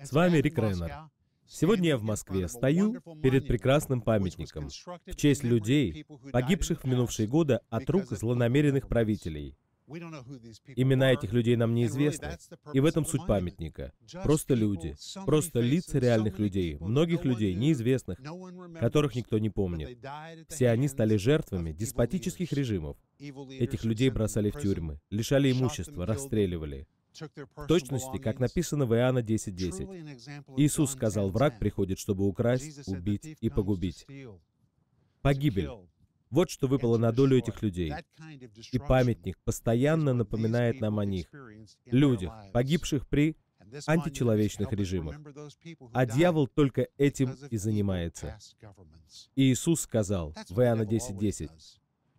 С вами Рик Реннер. Сегодня я в Москве стою перед прекрасным памятником в честь людей, погибших в минувшие годы от рук злонамеренных правителей. Имена этих людей нам неизвестны, и в этом суть памятника. Просто люди, просто лица реальных людей, многих людей, неизвестных, которых никто не помнит. Все они стали жертвами деспотических режимов. Этих людей бросали в тюрьмы, лишали имущества, расстреливали точности, как написано в Иоанна 10.10. .10. Иисус сказал, враг приходит, чтобы украсть, убить и погубить. Погибель. Вот что выпало на долю этих людей. И памятник постоянно напоминает нам о них, людях, погибших при античеловечных режимах. А дьявол только этим и занимается. И Иисус сказал в Иоанна 10.10, 10,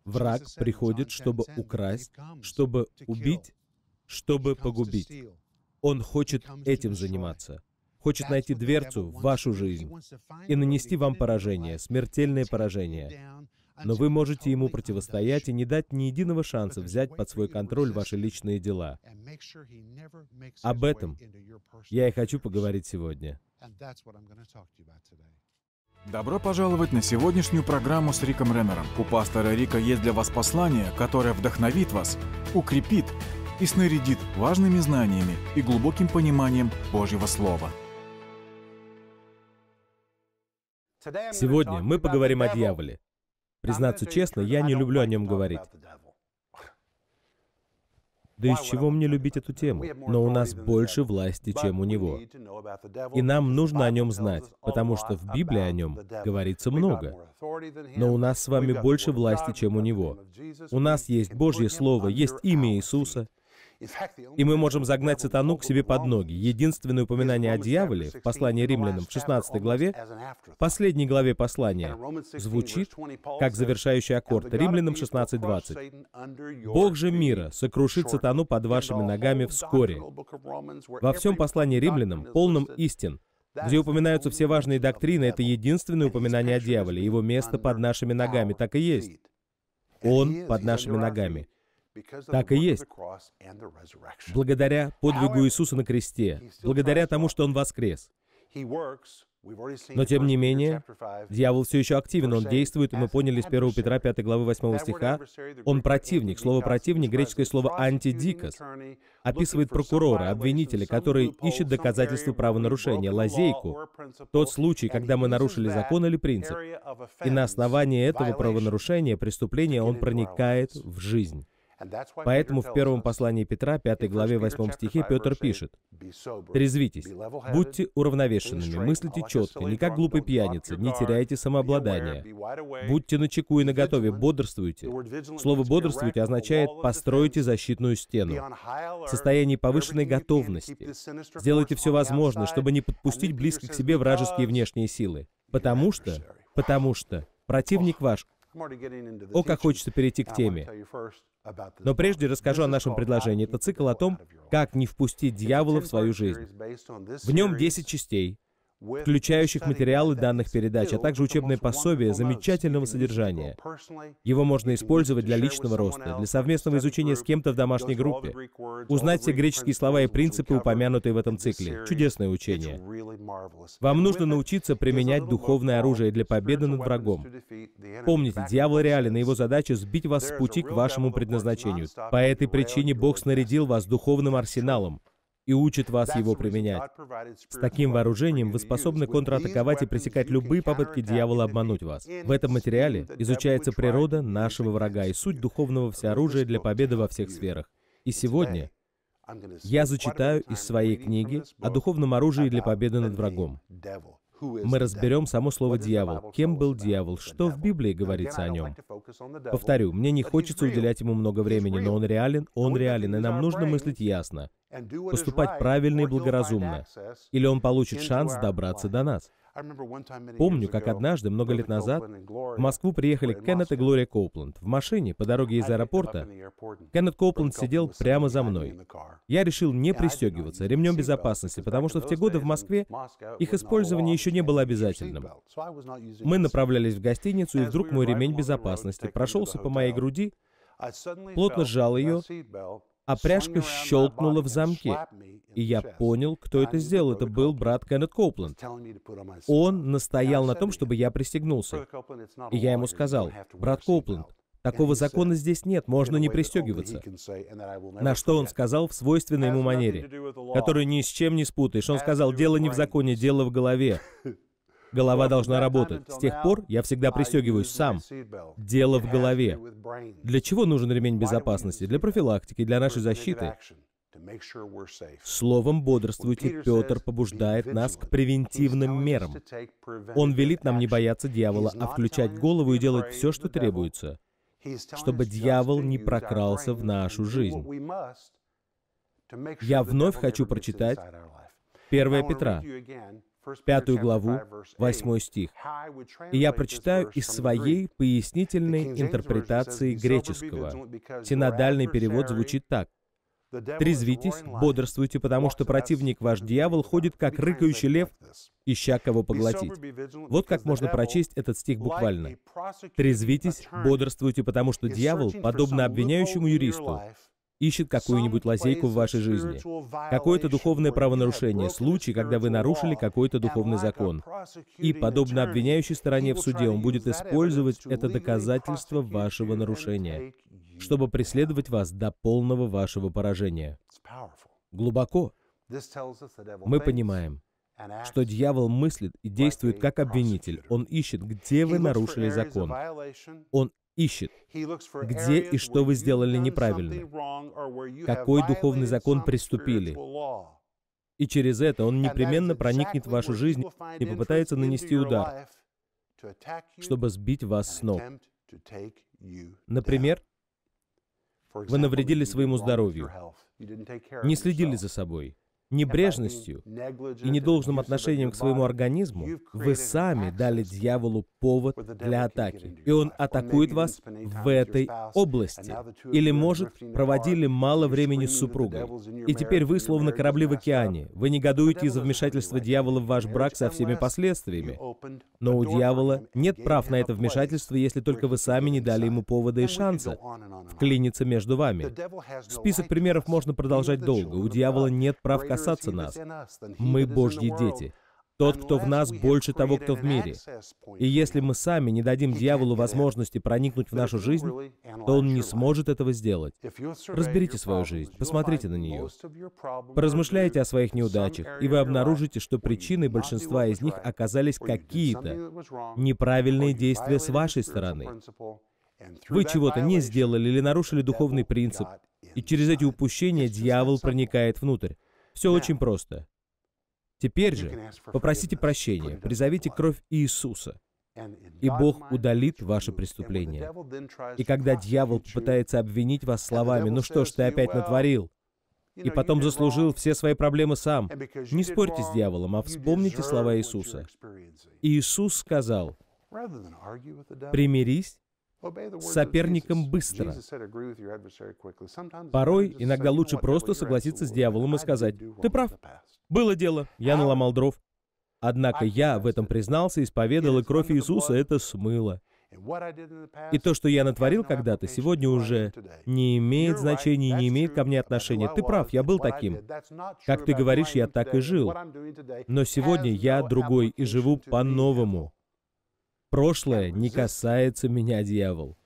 «Враг приходит, чтобы украсть, чтобы убить чтобы погубить. Он хочет этим заниматься. Хочет найти дверцу в вашу жизнь и нанести вам поражение, смертельное поражение. Но вы можете ему противостоять и не дать ни единого шанса взять под свой контроль ваши личные дела. Об этом я и хочу поговорить сегодня. Добро пожаловать на сегодняшнюю программу с Риком Реннером. У пастора Рика есть для вас послание, которое вдохновит вас, укрепит и снарядит важными знаниями и глубоким пониманием Божьего Слова. Сегодня мы поговорим о дьяволе. Признаться честно, я не люблю о нем говорить. Да из чего мне любить эту тему? Но у нас больше власти, чем у него. И нам нужно о нем знать, потому что в Библии о нем говорится много. Но у нас с вами больше власти, чем у него. У нас есть Божье Слово, есть имя Иисуса — и мы можем загнать сатану к себе под ноги. Единственное упоминание о дьяволе в послании римлянам в 16 главе, последней главе послания, звучит как завершающий аккорд римлянам 16.20. «Бог же мира сокрушит сатану под вашими ногами вскоре». Во всем послании римлянам, полном истин, где упоминаются все важные доктрины, это единственное упоминание о дьяволе. Его место под нашими ногами так и есть. Он под нашими ногами. Так и есть. Благодаря подвигу Иисуса на кресте, благодаря тому, что Он воскрес. Но тем не менее, дьявол все еще активен, он действует, и мы поняли из 1 Петра 5 главы 8 стиха, он противник. Слово «противник», греческое слово «антидикос», описывает прокурора, обвинителя, который ищет доказательства правонарушения, лазейку, тот случай, когда мы нарушили закон или принцип. И на основании этого правонарушения, преступления, он проникает в жизнь. Поэтому в первом послании Петра, 5 главе 8 стихе, Петр пишет, «Трезвитесь, будьте уравновешенными, мыслите четко, не как глупый пьяница, не теряйте самообладание, будьте начеку и наготове, бодрствуйте». Слово «бодрствуйте» означает «постройте защитную стену» в состоянии повышенной готовности. Сделайте все возможное, чтобы не подпустить близко к себе вражеские внешние силы. Потому что, потому что противник ваш о, как хочется перейти к теме. Но прежде расскажу о нашем предложении. Это цикл о том, как не впустить дьявола в свою жизнь. В нем 10 частей, включающих материалы данных передач, а также учебные пособия замечательного содержания. Его можно использовать для личного роста, для совместного изучения с кем-то в домашней группе, узнать все греческие слова и принципы, упомянутые в этом цикле. Чудесное учение. Вам нужно научиться применять духовное оружие для победы над врагом. Помните, дьявол реален, и его задача сбить вас с пути к вашему предназначению. По этой причине Бог снарядил вас духовным арсеналом, и учит вас его применять. С таким вооружением вы способны контратаковать и пресекать любые попытки дьявола обмануть вас. В этом материале изучается природа нашего врага и суть духовного всеоружия для победы во всех сферах. И сегодня я зачитаю из своей книги о духовном оружии для победы над врагом мы разберем само слово «дьявол», кем был дьявол, что в Библии говорится о нем. Повторю, мне не хочется уделять ему много времени, но он реален, он реален, и нам нужно мыслить ясно, поступать правильно и благоразумно, или он получит шанс добраться до нас. Помню, как однажды, много лет назад, в Москву приехали Кеннет и Глория Коупленд. В машине по дороге из аэропорта Кеннет Коупленд сидел прямо за мной. Я решил не пристегиваться ремнем безопасности, потому что в те годы в Москве их использование еще не было обязательным. Мы направлялись в гостиницу, и вдруг мой ремень безопасности прошелся по моей груди, плотно сжал ее а пряжка щелкнула в замке. И я понял, кто это сделал. Это был брат Кеннет Копленд. Он настоял на том, чтобы я пристегнулся. И я ему сказал, брат Копленд, Такого закона здесь нет, можно не пристегиваться. На что он сказал в свойственной ему манере, которую ни с чем не спутаешь. Он сказал, дело не в законе, дело в голове. Голова должна работать. С тех пор я всегда пристегиваюсь сам. Дело в голове. Для чего нужен ремень безопасности? Для профилактики, для нашей защиты. Словом, бодрствуйте, Петр побуждает нас к превентивным мерам. Он велит нам не бояться дьявола, а включать голову и делать все, что требуется, чтобы дьявол не прокрался в нашу жизнь. Я вновь хочу прочитать 1 Петра пятую главу, восьмой стих. И я прочитаю из своей пояснительной интерпретации греческого. Синодальный перевод звучит так. «Трезвитесь, бодрствуйте, потому что противник ваш дьявол ходит, как рыкающий лев, ища кого поглотить». Вот как можно прочесть этот стих буквально. «Трезвитесь, бодрствуйте, потому что дьявол, подобно обвиняющему юристу, ищет какую-нибудь лазейку в вашей жизни, какое-то духовное правонарушение, случай, когда вы нарушили какой-то духовный закон. И, подобно обвиняющей стороне в суде, он будет использовать это доказательство вашего нарушения, чтобы преследовать вас до полного вашего поражения. Глубоко. Мы понимаем, что дьявол мыслит и действует как обвинитель. Он ищет, где вы нарушили закон. Он ищет, где и что вы сделали неправильно, какой духовный закон приступили. И через это он непременно проникнет в вашу жизнь и попытается нанести удар, чтобы сбить вас с ног. Например, вы навредили своему здоровью, не следили за собой, небрежностью и недолжным отношением к своему организму, вы сами дали дьяволу повод для атаки. И он атакует вас в этой области. Или, может, проводили мало времени с супругой. И теперь вы словно корабли в океане. Вы негодуете из-за вмешательства дьявола в ваш брак со всеми последствиями. Но у дьявола нет прав на это вмешательство, если только вы сами не дали ему повода и шанса вклиниться между вами. Список примеров можно продолжать долго. У дьявола нет прав касаться касаться нас. Мы Божьи дети. Тот, кто в ну, нас, больше того, кто в мире. И если мы сами не дадим дьяволу возможности проникнуть в нашу жизнь, то он не сможет этого сделать. Разберите свою жизнь, посмотрите на нее. Поразмышляйте о своих неудачах, и вы обнаружите, что причиной большинства из них оказались какие-то неправильные действия с вашей стороны. Вы чего-то не сделали или нарушили духовный принцип, и через эти упущения дьявол проникает внутрь. Все очень просто. Теперь же попросите прощения, призовите кровь Иисуса, и Бог удалит ваше преступление. И когда дьявол пытается обвинить вас словами, «Ну что ж, ты опять натворил», и потом заслужил все свои проблемы сам. Не спорьте с дьяволом, а вспомните слова Иисуса. Иисус сказал, «Примирись соперником быстро. Порой, иногда лучше просто согласиться с дьяволом и сказать, «Ты прав, было дело, я наломал дров». Однако я в этом признался, исповедал, и кровь Иисуса это смыло. И то, что я натворил когда-то, сегодня уже не имеет значения, и не имеет ко мне отношения. Ты прав, я был таким. Как ты говоришь, я так и жил. Но сегодня я другой и живу по-новому прошлое не касается меня, дьявол.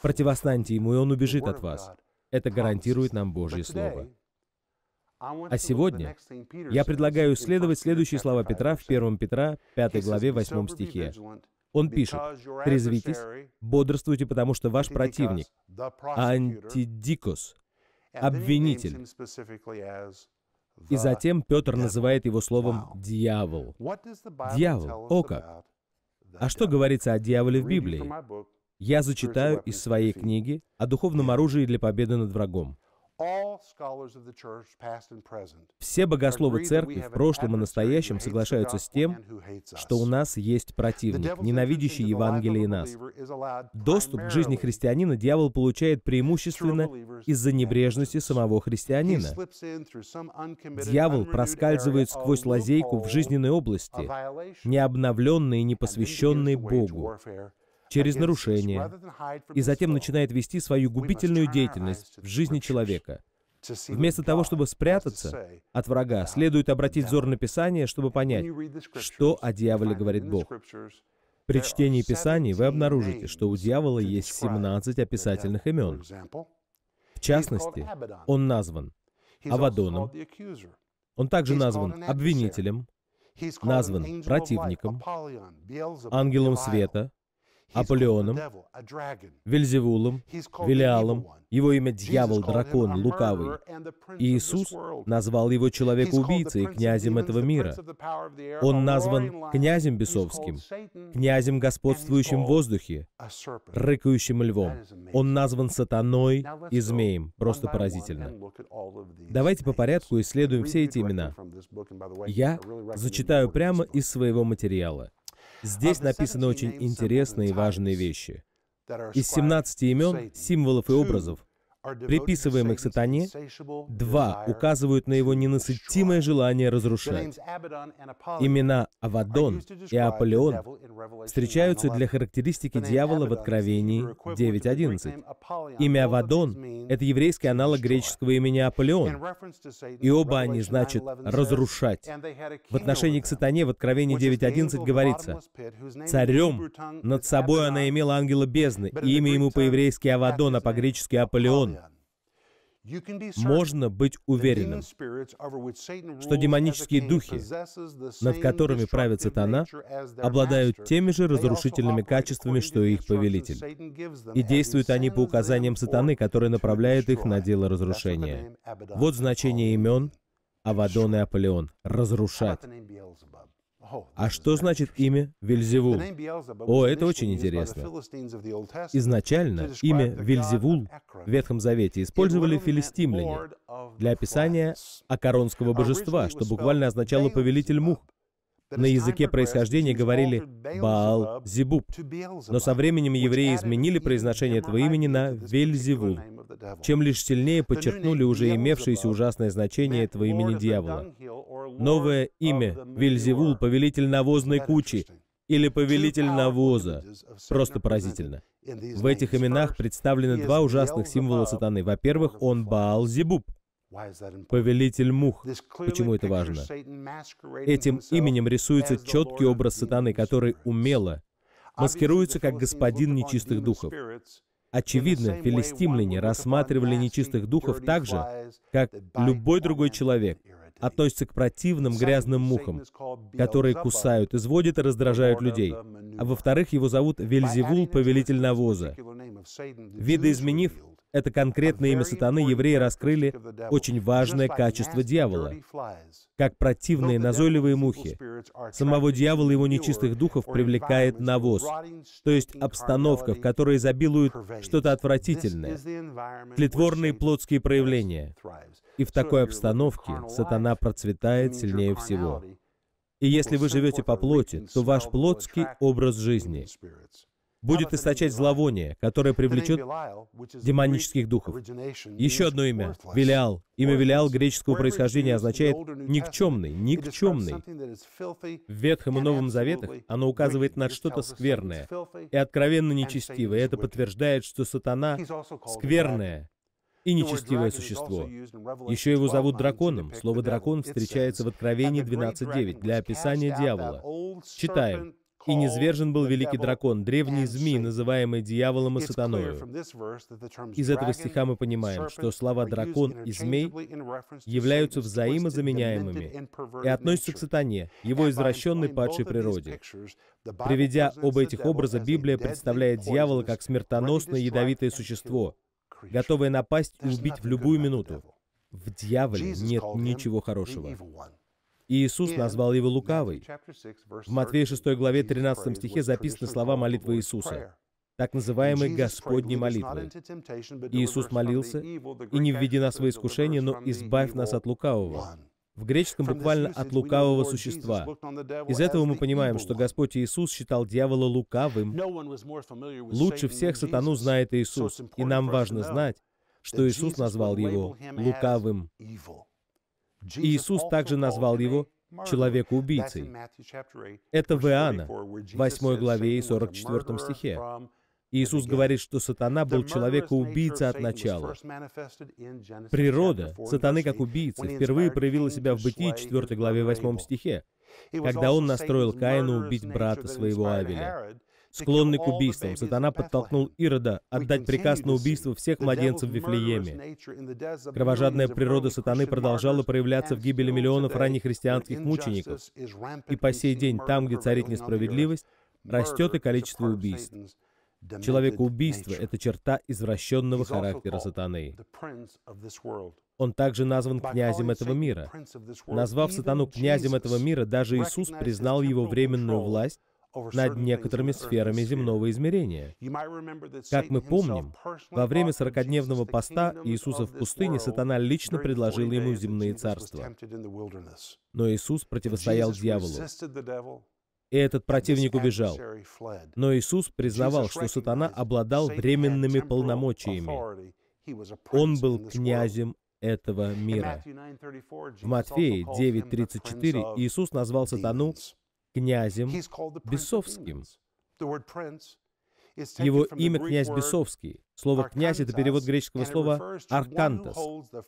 Противостаньте ему, и он убежит от вас. Это гарантирует нам Божье Слово. А сегодня я предлагаю исследовать следующие слова Петра в 1 Петра, 5 главе, 8 стихе. Он пишет, «Трезвитесь, бодрствуйте, потому что ваш противник, антидикос, обвинитель». И затем Петр называет его словом «дьявол». Дьявол, о как! А что говорится о дьяволе в Библии? Я зачитаю из своей книги о духовном оружии для победы над врагом. Все богословы церкви в прошлом и настоящем соглашаются с тем, что у нас есть противник, ненавидящий Евангелие и нас. Доступ к жизни христианина дьявол получает преимущественно из-за небрежности самого христианина. Дьявол проскальзывает сквозь лазейку в жизненной области, необновленные и не посвященной Богу, через нарушение, и затем начинает вести свою губительную деятельность в жизни человека. Вместо того, чтобы спрятаться от врага, следует обратить взор на Писание, чтобы понять, что о дьяволе говорит Бог. При чтении Писаний вы обнаружите, что у дьявола есть 17 описательных имен. В частности, он назван Авадоном, он также назван обвинителем, назван противником, ангелом света, Аполеоном, Вельзевулом, Велиалом. Его имя дьявол, дракон, лукавый. Иисус назвал его человека-убийцей, князем этого мира. Он назван князем бесовским, князем, господствующим в воздухе, рыкающим львом. Он назван сатаной и змеем. Просто поразительно. Давайте по порядку исследуем все эти имена. Я зачитаю прямо из своего материала. Здесь написаны очень интересные и важные вещи. Из 17 имен, символов и образов приписываемых сатане, два указывают на его ненасытимое желание разрушать. Имена Авадон и Аполеон встречаются для характеристики дьявола в Откровении 9.11. Имя Авадон — это еврейский аналог греческого имени Аполеон, и оба они значат «разрушать». В отношении к сатане в Откровении 9.11 говорится «Царем над собой она имела ангела бездны, и имя ему по-еврейски Авадон, а по-гречески Аполеон» можно быть уверенным, что демонические духи, над которыми правит сатана, обладают теми же разрушительными качествами, что и их повелитель. И действуют они по указаниям сатаны, который направляет их на дело разрушения. Вот значение имен Авадон и Аполеон — «разрушать». А что значит имя Вельзевул? О, это очень интересно. Изначально имя Вельзевул в Ветхом Завете использовали филистимляне для описания акаронского божества, что буквально означало «повелитель мух». На языке происхождения говорили Баал-Зебуб, но со временем евреи изменили произношение этого имени на Вельзевул, чем лишь сильнее подчеркнули уже имевшееся ужасное значение этого имени дьявола. Новое имя Вельзевул — повелитель навозной кучи, или повелитель навоза. Просто поразительно. В этих именах представлены два ужасных символа сатаны. Во-первых, он Баал-Зебуб, Повелитель мух. Почему это важно? Этим именем рисуется четкий образ сатаны, который умело маскируется как господин нечистых духов. Очевидно, филистимляне рассматривали нечистых духов так же, как любой другой человек относится к противным грязным мухам, которые кусают, изводят и раздражают людей. А во-вторых, его зовут Вельзевул, повелитель навоза. Видоизменив это конкретное имя сатаны, евреи раскрыли очень важное качество дьявола. Как противные назойливые мухи, самого дьявола и его нечистых духов привлекает навоз, то есть обстановка, в которой изобилует что-то отвратительное, тлетворные плотские проявления. И в такой обстановке сатана процветает сильнее всего. И если вы живете по плоти, то ваш плотский образ жизни будет источать зловоние, которое привлечет демонических духов. Еще одно имя — Велиал. Имя Велиал греческого происхождения означает «никчемный», «никчемный». В Ветхом и Новом Заветах оно указывает на что-то скверное и откровенно нечестивое. Это подтверждает, что сатана — скверное, и нечестивое существо. Еще его зовут драконом. Слово «дракон» встречается в Откровении 12.9 для описания дьявола. Читаем. И низвержен был великий дракон, древний змей, называемый дьяволом и сатаною. Из этого стиха мы понимаем, что слова «дракон» и «змей» являются взаимозаменяемыми и относятся к сатане, его извращенной падшей природе. Приведя оба этих образа, Библия представляет дьявола как смертоносное ядовитое существо, готовое напасть и убить в любую минуту. В дьяволе нет ничего хорошего. И Иисус назвал его лукавый. В Матфея 6 главе 13 стихе записаны слова молитвы Иисуса, так называемой Господней молитвы. Иисус молился, «И не введи нас во искушение, но избавь нас от лукавого». В греческом буквально «от лукавого существа». Из этого мы понимаем, что Господь Иисус считал дьявола лукавым. Лучше всех сатану знает Иисус, и нам важно знать, что Иисус назвал его лукавым. Иисус также назвал его человека-убийцей. Это в Иоанна, 8 главе и 44 стихе. Иисус говорит, что сатана был человека-убийца от начала. Природа сатаны как убийцы впервые проявила себя в Бытии 4 главе 8 стихе, когда он настроил Каину убить брата своего Авеля склонный к убийствам. Сатана подтолкнул Ирода отдать приказ на убийство всех младенцев в Вифлееме. Кровожадная природа сатаны продолжала проявляться в гибели миллионов ранних христианских мучеников. И по сей день, там, где царит несправедливость, растет и количество убийств. Человекоубийство — это черта извращенного характера сатаны. Он также назван князем этого мира. Назвав сатану князем этого мира, даже Иисус признал его временную власть над некоторыми сферами земного измерения. Как мы помним, во время сорокодневного поста Иисуса в пустыне сатана лично предложил ему земные царства. Но Иисус противостоял дьяволу. И этот противник убежал. Но Иисус признавал, что сатана обладал временными полномочиями. Он был князем этого мира. В Матфея 9.34 Иисус назвал сатану князем Бесовским. Его имя князь Бесовский. Слово «князь» — это перевод греческого слова «аркантас»,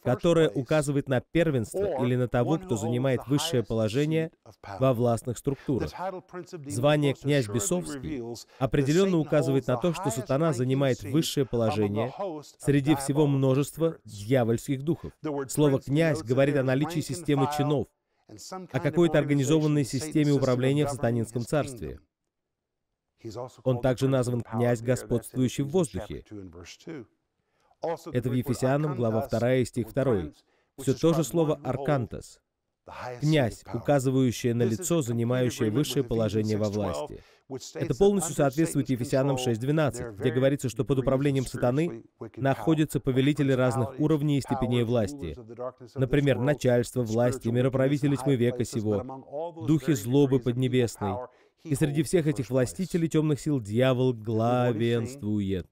которое указывает на первенство или на того, кто занимает высшее положение во властных структурах. Звание «князь Бесовский» определенно указывает на то, что сатана занимает высшее положение среди всего множества дьявольских духов. Слово «князь» говорит о наличии системы чинов, о какой-то организованной системе управления в сатанинском царстве. Он также назван «князь, господствующий в воздухе». Это в Ефесянам, глава 2, стих 2. Все то же слово «аркантас», князь, указывающее на лицо, занимающее высшее положение во власти. Это полностью соответствует Ефесянам 6.12, где говорится, что под управлением сатаны находятся повелители разных уровней и степеней власти. Например, начальство, власти, мироправители тьмы века сего, духи злобы поднебесной. И среди всех этих властителей темных сил дьявол главенствует.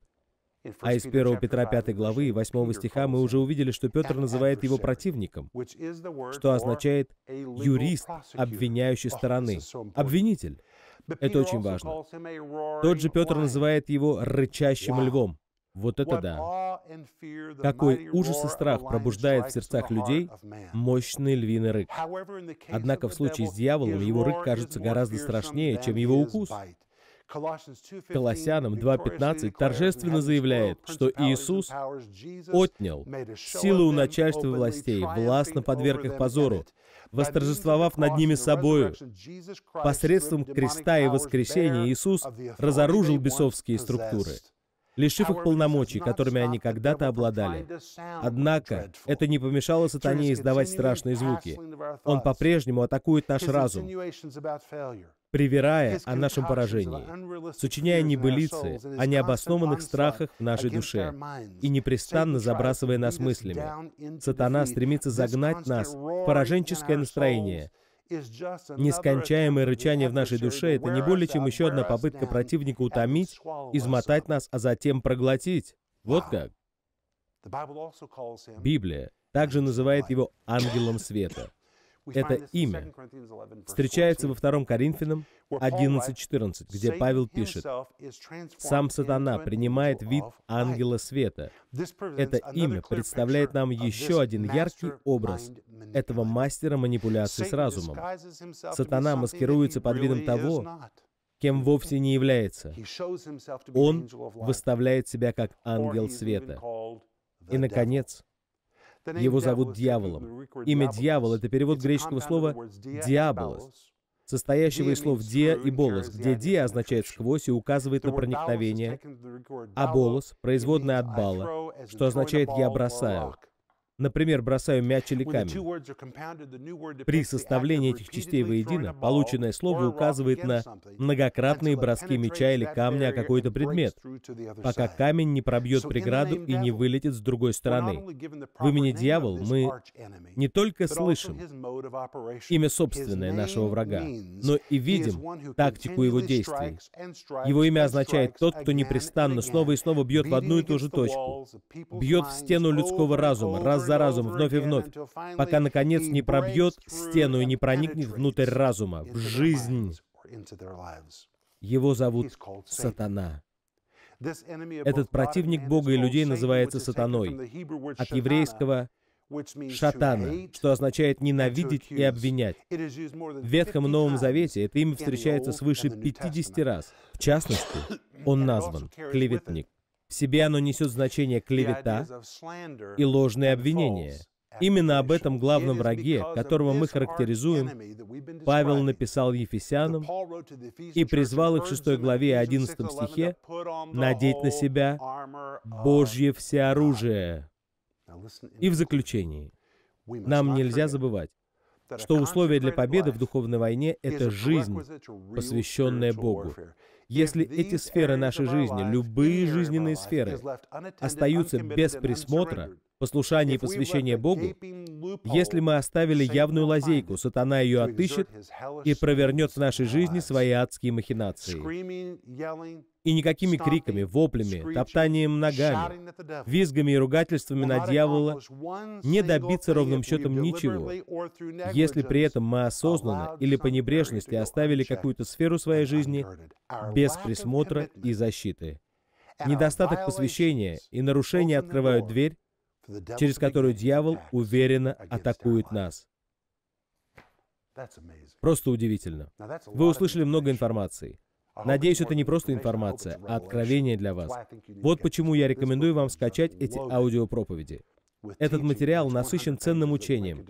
А из 1 Петра 5 главы и 8 стиха мы уже увидели, что Петр называет его противником, что означает «юрист, обвиняющий стороны», «обвинитель». Это очень важно. Тот же Петр называет его «рычащим львом». Вот это да. Какой ужас и страх пробуждает в сердцах людей мощный львиный рык. Однако в случае с дьяволом его рык кажется гораздо страшнее, чем его укус. Колоссянам 2.15 торжественно заявляет, что Иисус отнял силу у начальства и властей, властно подверг их позору, восторжествовав над ними собою. Посредством креста и воскресения Иисус разоружил бесовские структуры лишив их полномочий, которыми они когда-то обладали. Однако, это не помешало сатане издавать страшные звуки. Он по-прежнему атакует наш разум привирая о нашем поражении, сочиняя небылицы о необоснованных страхах в нашей душе и непрестанно забрасывая нас мыслями. Сатана стремится загнать нас в пораженческое настроение, Нескончаемое рычание в нашей душе — это не более чем еще одна попытка противника утомить, измотать нас, а затем проглотить. Вот как. Библия также называет его ангелом света это имя встречается во 2 Коринфянам 11.14, где Павел пишет, «Сам сатана принимает вид ангела света». Это имя представляет нам еще один яркий образ этого мастера манипуляции с разумом. Сатана маскируется под видом того, кем вовсе не является. Он выставляет себя как ангел света. И, наконец, его зовут дьяволом. Имя дьявол — это перевод греческого слова «диаболос», состоящего из слов «диа» и «болос», где «диа» означает «сквозь» и указывает на проникновение, а «болос» — производное от «бала», что означает «я бросаю». Например, бросаю мяч или камень. При составлении этих частей воедино полученное слово указывает на многократные броски мяча или камня о а какой-то предмет, пока камень не пробьет преграду и не вылетит с другой стороны. В имени дьявол мы не только слышим имя собственное нашего врага, но и видим тактику его действий. Его имя означает тот, кто непрестанно снова и снова бьет в одну и ту же точку, бьет в стену людского разума раз за разум вновь и вновь, пока, наконец, не пробьет стену и не проникнет внутрь разума, в жизнь. Его зовут Сатана. Этот противник Бога и людей называется сатаной, от еврейского «шатана», что означает «ненавидеть и обвинять». В Ветхом и Новом Завете это имя встречается свыше 50 раз. В частности, он назван «клеветник». В себе оно несет значение клевета и ложные обвинения. Именно об этом главном враге, которого мы характеризуем, Павел написал Ефесянам и призвал их в 6 главе 11 стихе надеть на себя Божье все оружие. И в заключении, нам нельзя забывать, что условие для победы в духовной войне — это жизнь, посвященная Богу. Если эти сферы нашей жизни, любые жизненные сферы, остаются без присмотра, послушания и посвящения Богу, если мы оставили явную лазейку, сатана ее отыщет и провернет в нашей жизни свои адские махинации. И никакими криками, воплями, топтанием ногами, визгами и ругательствами на дьявола не добиться ровным счетом ничего, если при этом мы осознанно или по небрежности оставили какую-то сферу своей жизни без присмотра и защиты. Недостаток посвящения и нарушение открывают дверь, через которую дьявол уверенно атакует нас. Просто удивительно. Вы услышали много информации. Надеюсь, это не просто информация, а откровение для вас. Вот почему я рекомендую вам скачать эти аудиопроповеди. Этот материал насыщен ценным учением,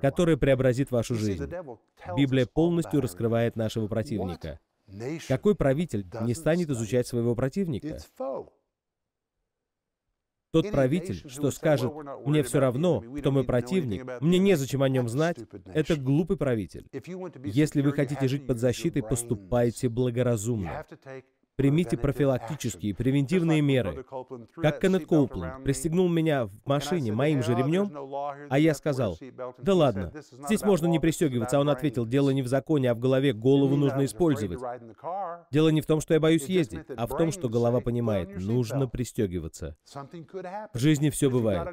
которое преобразит вашу жизнь. Библия полностью раскрывает нашего противника. Какой правитель не станет изучать своего противника? Тот правитель, что скажет, мне все равно, кто мой противник, мне незачем о нем знать, это глупый правитель. Если вы хотите жить под защитой, поступайте благоразумно. Примите профилактические, превентивные меры. Как Кеннет Коупленд пристегнул меня в машине моим же ремнем, а я сказал, да ладно, здесь можно не пристегиваться, а он ответил, дело не в законе, а в голове, голову нужно использовать. Дело не в том, что я боюсь ездить, а в том, что голова понимает, нужно пристегиваться. В жизни все бывает.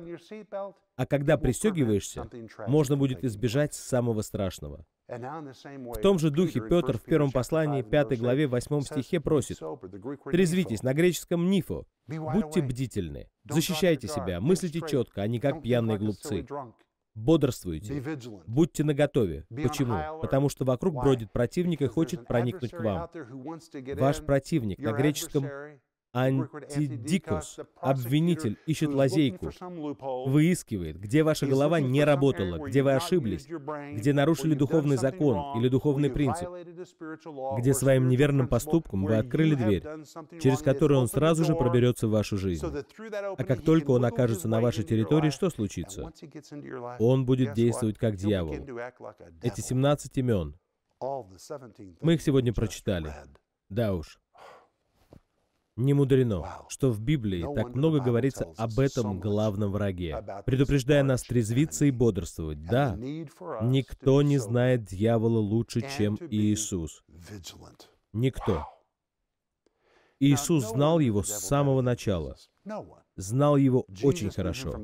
А когда пристегиваешься, можно будет избежать самого страшного. В том же духе Петр в первом послании, 5 главе, 8 стихе просит, «Трезвитесь» на греческом «нифо», «Будьте бдительны, защищайте себя, мыслите четко, а не как пьяные глупцы». Бодрствуйте, будьте наготове. Почему? Потому что вокруг бродит противник и хочет проникнуть к вам. Ваш противник на греческом антидикус, обвинитель, ищет лазейку, выискивает, где ваша голова не работала, где вы ошиблись, где нарушили духовный закон или духовный принцип, где своим неверным поступком вы открыли дверь, через которую он сразу же проберется в вашу жизнь. А как только он окажется на вашей территории, что случится? Он будет действовать как дьявол. Эти 17 имен, мы их сегодня прочитали. Да уж. Не мудрено, что в Библии так много говорится об этом главном враге, предупреждая нас трезвиться и бодрствовать. Да, никто не знает дьявола лучше, чем Иисус. Никто. Иисус знал его с самого начала. Знал его очень хорошо.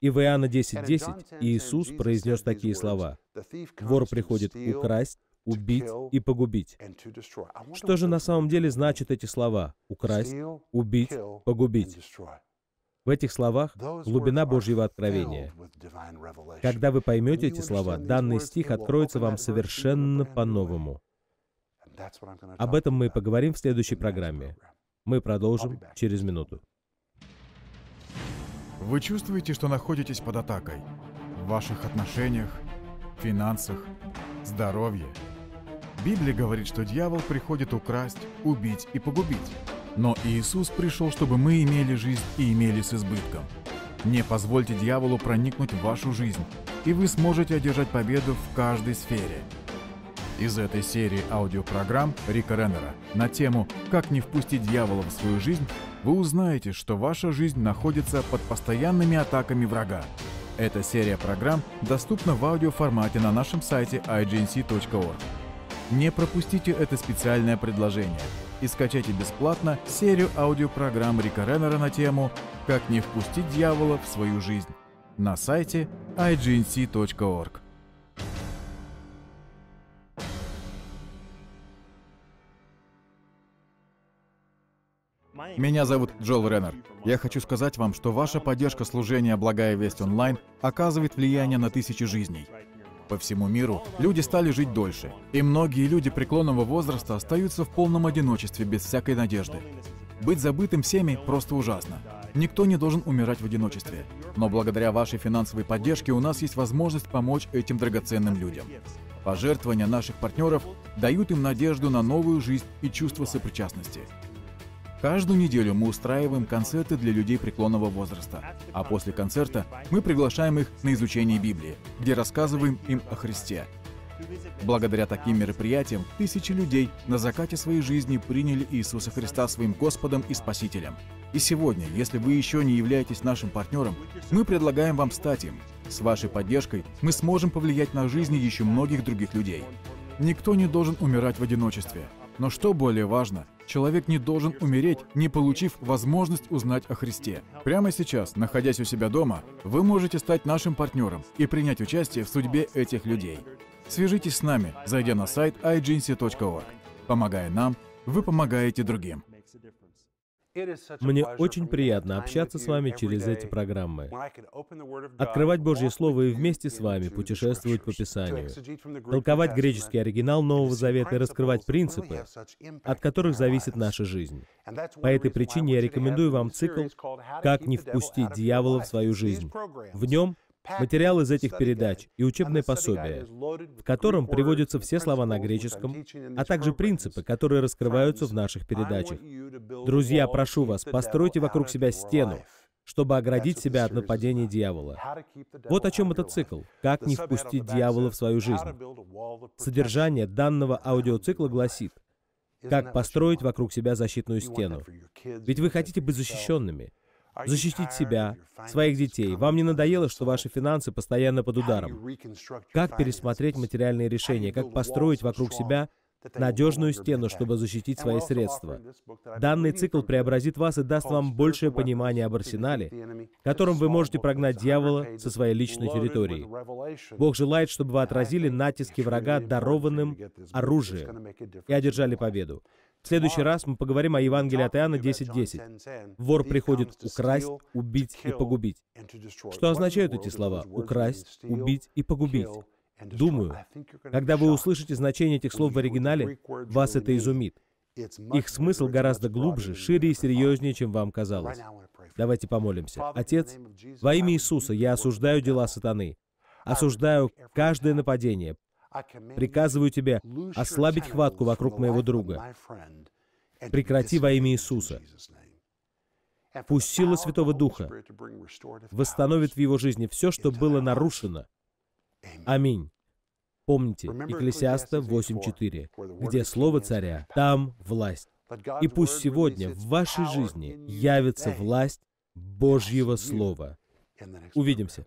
И в Иоанна 10.10 10 Иисус произнес такие слова. «Вор приходит украсть, убить и погубить. Что же на самом деле значат эти слова «украсть», «убить», «погубить»? В этих словах глубина Божьего откровения. Когда вы поймете эти слова, данный стих откроется вам совершенно по-новому. Об этом мы поговорим в следующей программе. Мы продолжим через минуту. Вы чувствуете, что находитесь под атакой в ваших отношениях, финансах, здоровье – Библия говорит, что дьявол приходит украсть, убить и погубить. Но Иисус пришел, чтобы мы имели жизнь и имели с избытком. Не позвольте дьяволу проникнуть в вашу жизнь, и вы сможете одержать победу в каждой сфере. Из этой серии аудиопрограмм Рика Реннера на тему «Как не впустить дьявола в свою жизнь» вы узнаете, что ваша жизнь находится под постоянными атаками врага. Эта серия программ доступна в аудиоформате на нашем сайте igc.org. Не пропустите это специальное предложение и скачайте бесплатно серию аудиопрограмм Рика Реннера на тему «Как не впустить дьявола в свою жизнь» на сайте ignc.org. Меня зовут Джол Реннер. Я хочу сказать вам, что ваша поддержка служения «Благая весть онлайн» оказывает влияние на тысячи жизней. По всему миру люди стали жить дольше, и многие люди преклонного возраста остаются в полном одиночестве без всякой надежды. Быть забытым всеми просто ужасно. Никто не должен умирать в одиночестве. Но благодаря вашей финансовой поддержке у нас есть возможность помочь этим драгоценным людям. Пожертвования наших партнеров дают им надежду на новую жизнь и чувство сопричастности. Каждую неделю мы устраиваем концерты для людей преклонного возраста, а после концерта мы приглашаем их на изучение Библии, где рассказываем им о Христе. Благодаря таким мероприятиям тысячи людей на закате своей жизни приняли Иисуса Христа своим Господом и Спасителем. И сегодня, если вы еще не являетесь нашим партнером, мы предлагаем вам стать им. С вашей поддержкой мы сможем повлиять на жизни еще многих других людей. Никто не должен умирать в одиночестве. Но что более важно – Человек не должен умереть, не получив возможность узнать о Христе. Прямо сейчас, находясь у себя дома, вы можете стать нашим партнером и принять участие в судьбе этих людей. Свяжитесь с нами, зайдя на сайт ignc.org. Помогая нам, вы помогаете другим. Мне очень приятно общаться с вами через эти программы, открывать Божье Слово и вместе с вами путешествовать по Писанию, толковать греческий оригинал Нового Завета и раскрывать принципы, от которых зависит наша жизнь. По этой причине я рекомендую вам цикл «Как не впустить дьявола в свою жизнь». В нем — материал из этих передач и учебное пособие, в котором приводятся все слова на греческом, а также принципы, которые раскрываются в наших передачах. Друзья, прошу вас, постройте вокруг себя стену, чтобы оградить себя от нападения дьявола. Вот о чем этот цикл. Как не впустить дьявола в свою жизнь. Содержание данного аудиоцикла гласит, как построить вокруг себя защитную стену. Ведь вы хотите быть защищенными защитить себя, своих детей. Вам не надоело, что ваши финансы постоянно под ударом? Как пересмотреть материальные решения? Как построить вокруг себя надежную стену, чтобы защитить свои средства. Данный цикл преобразит вас и даст вам большее понимание об арсенале, которым вы можете прогнать дьявола со своей личной территории. Бог желает, чтобы вы отразили натиски врага дарованным оружием и одержали победу. В следующий раз мы поговорим о Евангелии от Иоанна 10.10. Вор приходит украсть, убить и погубить. Что означают эти слова? Украсть, убить и погубить. Думаю, когда вы услышите значение этих слов в оригинале, вас это изумит. Их смысл гораздо глубже, шире и серьезнее, чем вам казалось. Давайте помолимся. Отец, во имя Иисуса я осуждаю дела сатаны, осуждаю каждое нападение, Приказываю тебе ослабить хватку вокруг моего друга. Прекрати во имя Иисуса. Пусть сила Святого Духа восстановит в его жизни все, что было нарушено. Аминь. Помните, Екклесиаста 8.4, где слово царя, там власть. И пусть сегодня в вашей жизни явится власть Божьего Слова. Увидимся.